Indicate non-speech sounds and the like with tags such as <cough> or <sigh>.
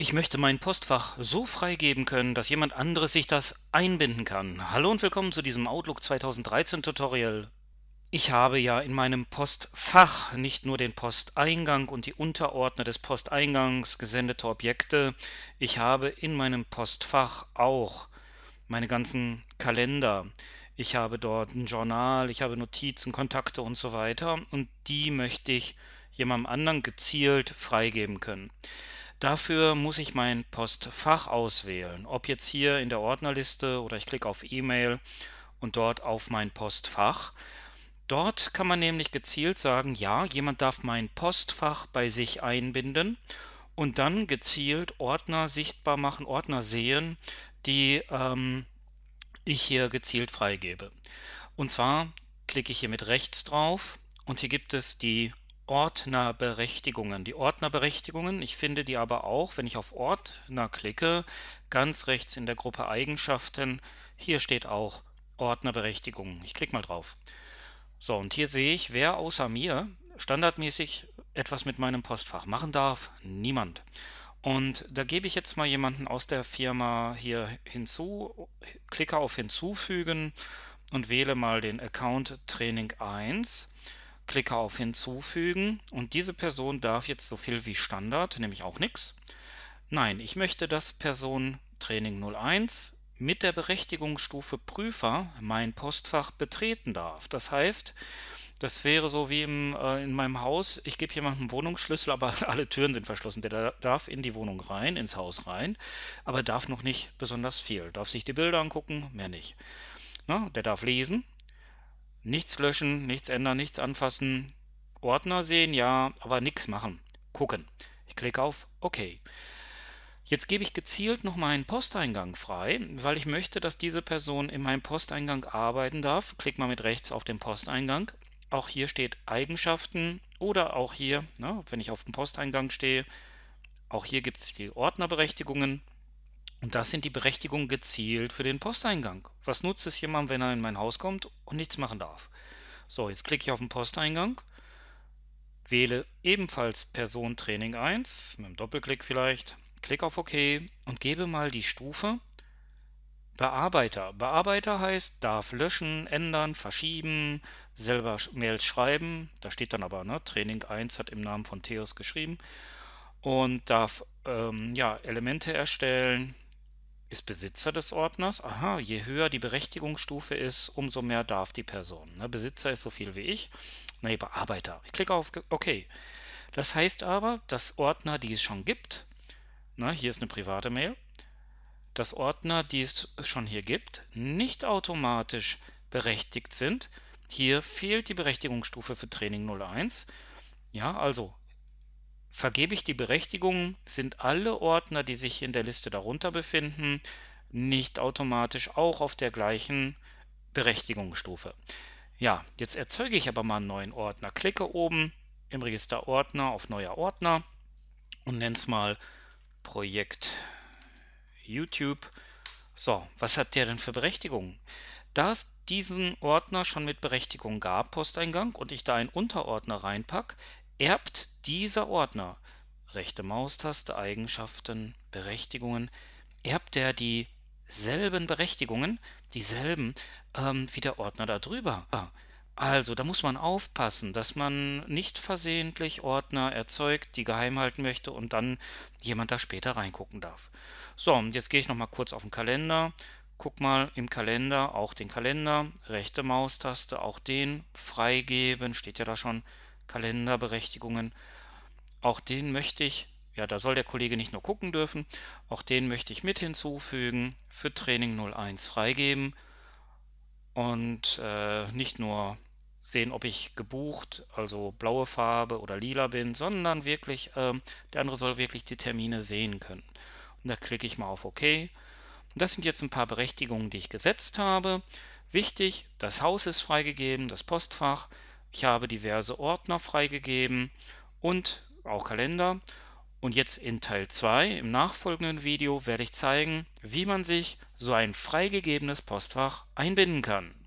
Ich möchte mein Postfach so freigeben können, dass jemand anderes sich das einbinden kann. Hallo und willkommen zu diesem Outlook 2013 Tutorial. Ich habe ja in meinem Postfach nicht nur den Posteingang und die Unterordner des Posteingangs gesendete Objekte, ich habe in meinem Postfach auch meine ganzen Kalender. Ich habe dort ein Journal, ich habe Notizen, Kontakte und so weiter und die möchte ich jemandem anderen gezielt freigeben können. Dafür muss ich mein Postfach auswählen, ob jetzt hier in der Ordnerliste oder ich klicke auf E-Mail und dort auf mein Postfach. Dort kann man nämlich gezielt sagen, ja, jemand darf mein Postfach bei sich einbinden und dann gezielt Ordner sichtbar machen, Ordner sehen, die ähm, ich hier gezielt freigebe. Und zwar klicke ich hier mit rechts drauf und hier gibt es die Ordnerberechtigungen. Die Ordnerberechtigungen, ich finde die aber auch, wenn ich auf Ordner klicke, ganz rechts in der Gruppe Eigenschaften, hier steht auch Ordnerberechtigungen. Ich klicke mal drauf. So, und hier sehe ich, wer außer mir standardmäßig etwas mit meinem Postfach machen darf. Niemand. Und da gebe ich jetzt mal jemanden aus der Firma hier hinzu, klicke auf Hinzufügen und wähle mal den Account Training 1 klicke auf Hinzufügen und diese Person darf jetzt so viel wie Standard, nämlich auch nichts. Nein, ich möchte, dass Person Training 01 mit der Berechtigungsstufe Prüfer mein Postfach betreten darf. Das heißt, das wäre so wie im, äh, in meinem Haus, ich gebe jemandem Wohnungsschlüssel, aber <laughs> alle Türen sind verschlossen. Der darf in die Wohnung rein, ins Haus rein, aber darf noch nicht besonders viel. Darf sich die Bilder angucken, mehr nicht. Na, der darf lesen, Nichts löschen, nichts ändern, nichts anfassen. Ordner sehen, ja, aber nichts machen. Gucken. Ich klicke auf OK. Jetzt gebe ich gezielt noch meinen Posteingang frei, weil ich möchte, dass diese Person in meinem Posteingang arbeiten darf. Klick mal mit rechts auf den Posteingang. Auch hier steht Eigenschaften oder auch hier, ne, wenn ich auf dem Posteingang stehe, auch hier gibt es die Ordnerberechtigungen. Und das sind die Berechtigungen gezielt für den Posteingang. Was nutzt es jemandem, wenn er in mein Haus kommt und nichts machen darf? So, jetzt klicke ich auf den Posteingang, wähle ebenfalls Person Training 1, mit einem Doppelklick vielleicht, klicke auf OK und gebe mal die Stufe Bearbeiter. Bearbeiter heißt, darf löschen, ändern, verschieben, selber Mails schreiben. Da steht dann aber, ne, Training 1 hat im Namen von Theos geschrieben und darf ähm, ja, Elemente erstellen, ist Besitzer des Ordners. Aha, je höher die Berechtigungsstufe ist, umso mehr darf die Person. Ne, Besitzer ist so viel wie ich. Ne, Bearbeiter. Ich klicke auf OK. Das heißt aber, dass Ordner, die es schon gibt, ne, hier ist eine private Mail, dass Ordner, die es schon hier gibt, nicht automatisch berechtigt sind. Hier fehlt die Berechtigungsstufe für Training 01. Ja, also vergebe ich die Berechtigung, sind alle Ordner, die sich in der Liste darunter befinden, nicht automatisch auch auf der gleichen Berechtigungsstufe. Ja, jetzt erzeuge ich aber mal einen neuen Ordner. Klicke oben im Register Ordner auf Neuer Ordner und nenne es mal Projekt YouTube. So, was hat der denn für Berechtigungen? Da es diesen Ordner schon mit Berechtigung gab, Posteingang, und ich da einen Unterordner reinpacke, erbt dieser Ordner rechte Maustaste Eigenschaften Berechtigungen erbt er dieselben Berechtigungen, dieselben ähm, wie der Ordner darüber. Ah, also da muss man aufpassen, dass man nicht versehentlich Ordner erzeugt, die geheim halten möchte und dann jemand da später reingucken darf. So, und jetzt gehe ich nochmal kurz auf den Kalender. Guck mal im Kalender, auch den Kalender, rechte Maustaste, auch den freigeben, steht ja da schon Kalenderberechtigungen. Auch den möchte ich, ja, da soll der Kollege nicht nur gucken dürfen, auch den möchte ich mit hinzufügen, für Training 01 freigeben und äh, nicht nur sehen, ob ich gebucht, also blaue Farbe oder lila bin, sondern wirklich, äh, der andere soll wirklich die Termine sehen können. Und da klicke ich mal auf OK. Und das sind jetzt ein paar Berechtigungen, die ich gesetzt habe. Wichtig, das Haus ist freigegeben, das Postfach, ich habe diverse Ordner freigegeben und auch Kalender. Und jetzt in Teil 2, im nachfolgenden Video, werde ich zeigen, wie man sich so ein freigegebenes Postfach einbinden kann.